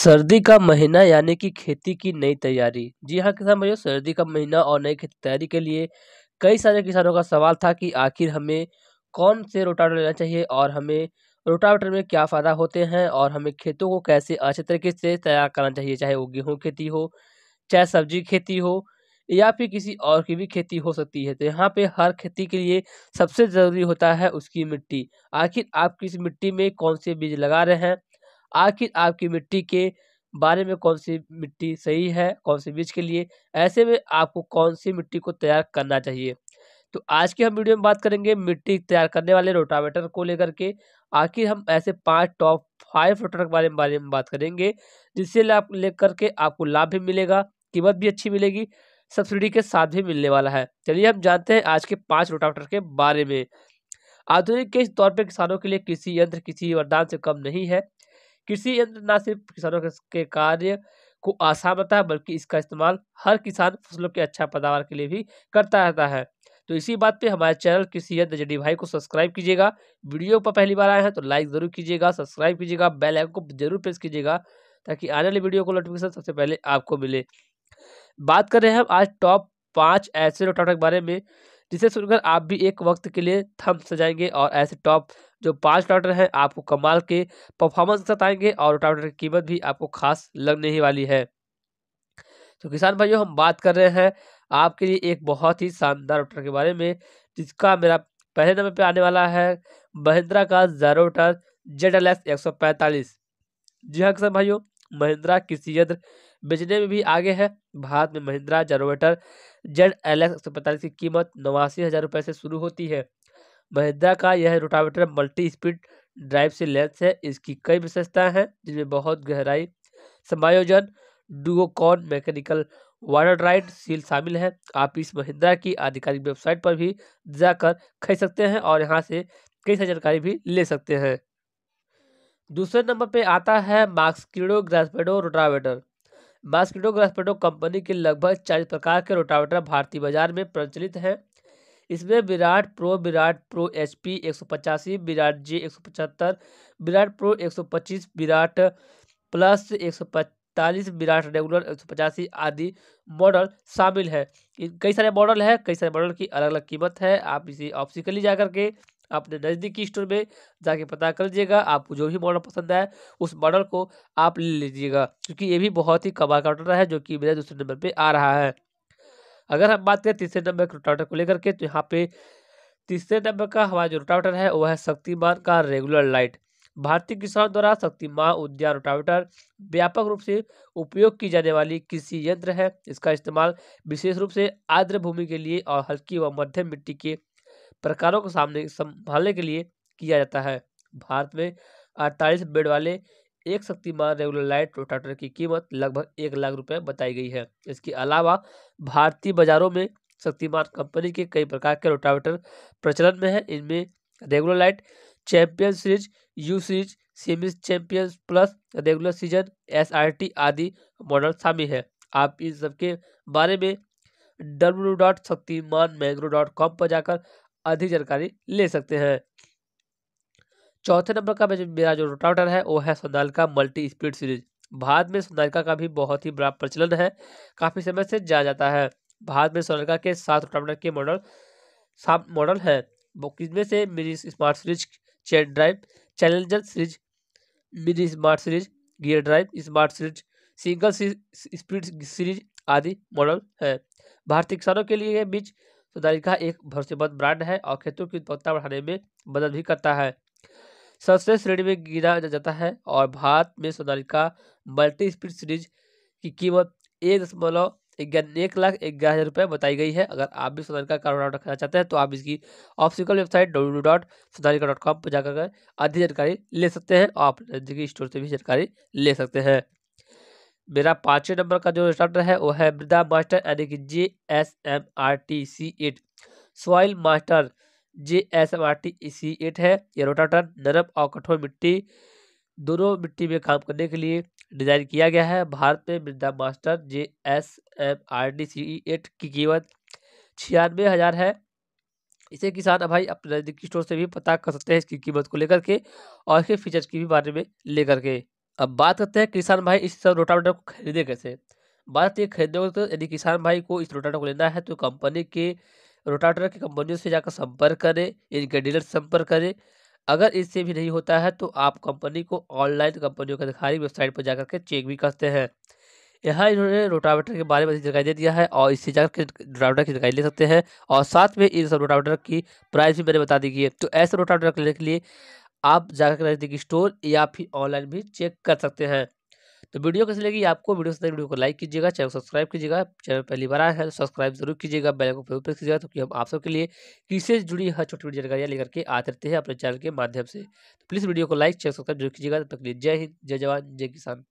सर्दी का महीना यानी कि खेती की नई तैयारी जी हाँ किसान भाइयों सर्दी का महीना और नई खेती तैयारी के लिए कई सारे किसानों का सवाल था कि आखिर हमें कौन से रोटावेटर लेना चाहिए और हमें रोटावेटर में क्या फ़ायदा होते हैं और हमें खेतों को कैसे अच्छे तरीके से तैयार करना चाहिए चाहे वो गेहूँ खेती हो चाहे सब्जी खेती हो या फिर किसी और की भी खेती हो सकती है तो यहाँ पे हर खेती के लिए सबसे ज़रूरी होता है उसकी मिट्टी आखिर आप किस मिट्टी में कौन से बीज लगा रहे हैं आखिर आपकी मिट्टी के बारे में कौन सी मिट्टी सही है कौन सी बीज के लिए ऐसे में आपको कौन सी मिट्टी को तैयार करना चाहिए तो आज की हम वीडियो में बात करेंगे मिट्टी तैयार करने वाले रोटावेटर को लेकर के आखिर हम ऐसे पांच टॉप फाइव रोटावेटर के बारे में बारे में बात करेंगे जिससे लेकर के आपको लाभ भी मिलेगा कीमत भी अच्छी मिलेगी सब्सिडी के साथ भी मिलने वाला है चलिए हम जानते हैं आज के पाँच रोटावेटर के बारे में आधुनिक के तौर पर किसानों के लिए कृषि यंत्र किसी वरदान से कम नहीं है कृषि यंत्र न सिर्फ किसानों के कार्य को आसान बनाता है बल्कि इसका इस्तेमाल हर किसान फसलों के अच्छा पैदावार के लिए भी करता रहता है तो इसी बात पे हमारे चैनल कृषि यंत्र जडी भाई को सब्सक्राइब कीजिएगा वीडियो पर पहली बार आए हैं तो लाइक जरूर कीजिएगा सब्सक्राइब कीजिएगा बेल आइकन को जरूर प्रेस कीजिएगा ताकि आने वाली वीडियो को नोटिफिकेशन सबसे पहले आपको मिले बात कर रहे हैं हम आज टॉप पाँच ऐसे रोटावेटर के बारे में जिसे सुनकर आप भी एक वक्त के लिए थम सजाएंगे और ऐसे टॉप जो पांच टाउटर हैं आपको कमाल के परफॉर्मेंस के साथ आएंगे और टाउटर की कीमत भी आपको खास लगने ही वाली है तो किसान भाइयों हम बात कर रहे हैं आपके लिए एक बहुत ही शानदार रोटर के बारे में जिसका मेरा पहले नंबर पे आने वाला है महिंद्रा का जैरो जेड एल एस एक सौ पैंतालीस जी हाँ किसान भाइयों महिंद्रा किसी यद्र बेचने में भी आगे है भारत में Mahindra generator Z L X की कीमत नवासी हज़ार रुपये से शुरू होती है महिंद्रा का यह रोटावेटर मल्टी स्पीड ड्राइव से लेंस है इसकी कई विशेषताएं हैं जिनमें बहुत गहराई समायोजन डुओकॉन मैकेनिकल वाटर ड्राइड सील शामिल है आप इस महिंद्रा की आधिकारिक वेबसाइट पर भी जाकर खरीद सकते हैं और यहाँ से कई सारी जानकारी भी ले सकते हैं दूसरे नंबर पे आता है मार्क्स कीड़ो ग्रासपेडो रोटावेटर मॉस्किटो ग्रास्पेटो कंपनी के लगभग चालीस प्रकार के रोटावेटर भारतीय बाजार में प्रचलित हैं इसमें Virat pro Virat pro H P एक सौ पचासी विराट जे एक सौ पचहत्तर विराट प्रो एक सौ पच्चीस विराट प्लस एक सौ पैंतालीस विराट रेगुलर एक सौ पचासी आदि मॉडल शामिल है कई सारे मॉडल है कई सारे मॉडल की अलग अलग कीमत है आप इसे ऑप्शिकली जा करके अपने नज़दीकी स्टोर में जाके पता कर लीजिएगा आपको जो भी मॉडल पसंद आए उस मॉडल को आप ले लीजिएगा क्योंकि ये भी बहुत ही कमाल का है जो कि मेरा दूसरे नंबर पर आ रहा है अगर हम बात करें तीसरे नंबर के रोटावेटर को लेकर के तो यहाँ पे तीसरे नंबर का हमारा जो रोटावेटर है वह है शक्तिमान का रेगुलर लाइट भारतीय किसानों द्वारा शक्तिमान उद्यान रोटावेटर व्यापक रूप से उपयोग की जाने वाली कृषि यंत्र है इसका इस्तेमाल विशेष रूप से आर्द्र भूमि के लिए और हल्की व मध्यम मिट्टी के प्रकारों को सामने संभालने के लिए किया जाता है भारत में अड़तालीस बेड वाले एक शक्तिमान रेगुलर लाइट रोटाटर की कीमत लगभग एक लाख रुपए बताई गई है इसके अलावा भारतीय बाजारों में शक्तिमान कंपनी के कई प्रकार के रोटावेटर प्रचलन में है इनमें regular light champion series U series सीमिस champions plus regular season S आदि मॉडल शामिल है आप इन सबके बारे में डब्ल्यू डॉट शक्तिमान मैंग्रो डॉट कॉम पर जाकर अधिक जानकारी ले सकते हैं चौथे नंबर का मेरा जो रोटावटर है वो है सोनालिका मल्टी स्पीड सीरीज भारत में सोनालिका का भी बहुत ही बड़ा प्रचलन है काफ़ी समय से जाया जाता है भारत में सोनालिका के सात रोटावटर के मॉडल सात मॉडल हैं जिनमें से mini smart series chain drive challenger series mini smart series gear drive smart series single speed series आदि मॉडल है भारतीय किसानों के लिए बीच सोनालिका तो एक भरोसेमंद ब्रांड है और खेतों की उत्पादकता बढ़ाने में मदद भी करता है सबसे श्रेणी में गिना जाता है और भारत में सोनालिका मल्टी स्पीड सीरीज की कीमत एक दशमलव एक लाख ग्यारह हज़ार रुपये बताई गई है अगर आप भी सोनालिका का कारोबार रखना चाहते हैं तो आप इसकी official website W dot Sonalika dot com पर जाकर अधिक जानकारी ले सकते हैं और आप नज़दीकी स्टोर से भी जानकारी ले सकते हैं मेरा पाँचवें नंबर का जो चैप्टर है वो है मृदा मास्टर यानी कि J S M R T C eight soil master J S M R T C eight है ये रोटाटन नरम और कठोर मिट्टी दोनों मिट्टी में काम करने के लिए डिज़ाइन किया गया है भारत में मृदा master J S M R D C eight की कीमत छियानवे हज़ार है इसे किसान भाई अपने नज़दीकी स्टोर से भी पता कर सकते हैं इसकी कीमत को लेकर के और इसके फीचर्स के भी बारे में लेकर के अब बात करते हैं किसान भाई इस सब रोटावेटर को खरीदे कैसे बात ये खरीदने तो यदि किसान भाई को इस रोटावेटर को लेना है तो कंपनी के रोटावेटर की कंपनियों से जाकर संपर्क करें इनके डीलर से संपर्क करें अगर इससे भी नहीं होता है तो आप कंपनी को ऑनलाइन कंपनियों के अधिकारी वेबसाइट पर जाकर के चेक भी करते हैं यहाँ इन्होंने रोटावेटर के बारे में जानकारी दे दिया है और इससे जाकर रोटावेटर की जानकारी ले सकते हैं और साथ में इन सब रोटावेटर की प्राइस भी मैंने बता दी है तो ऐसे रोटावेटर लेने के लिए आप जाकर नज़दीक स्टोर या फिर ऑनलाइन भी चेक कर सकते हैं तो वीडियो कैसी लगी आपको वीडियो से वीडियो को लाइक कीजिएगा चैनल को सब्सक्राइब कीजिएगा चैनल पहली बार आया है तो सब्सक्राइब जरूर कीजिएगा बेल को प्रेस कीजिएगा तो कि हम आप सबके लिए किसी से जुड़ी हर छोटी छोटी जानकारियाँ लेकर के आते रहते हैं अपने चैनल के माध्यम से तो प्लीज़ वीडियो को लाइक चैनल सब्सक्राइब जरूर कीजिएगा तब तक लिए जय हिंद जय जवान जय किसान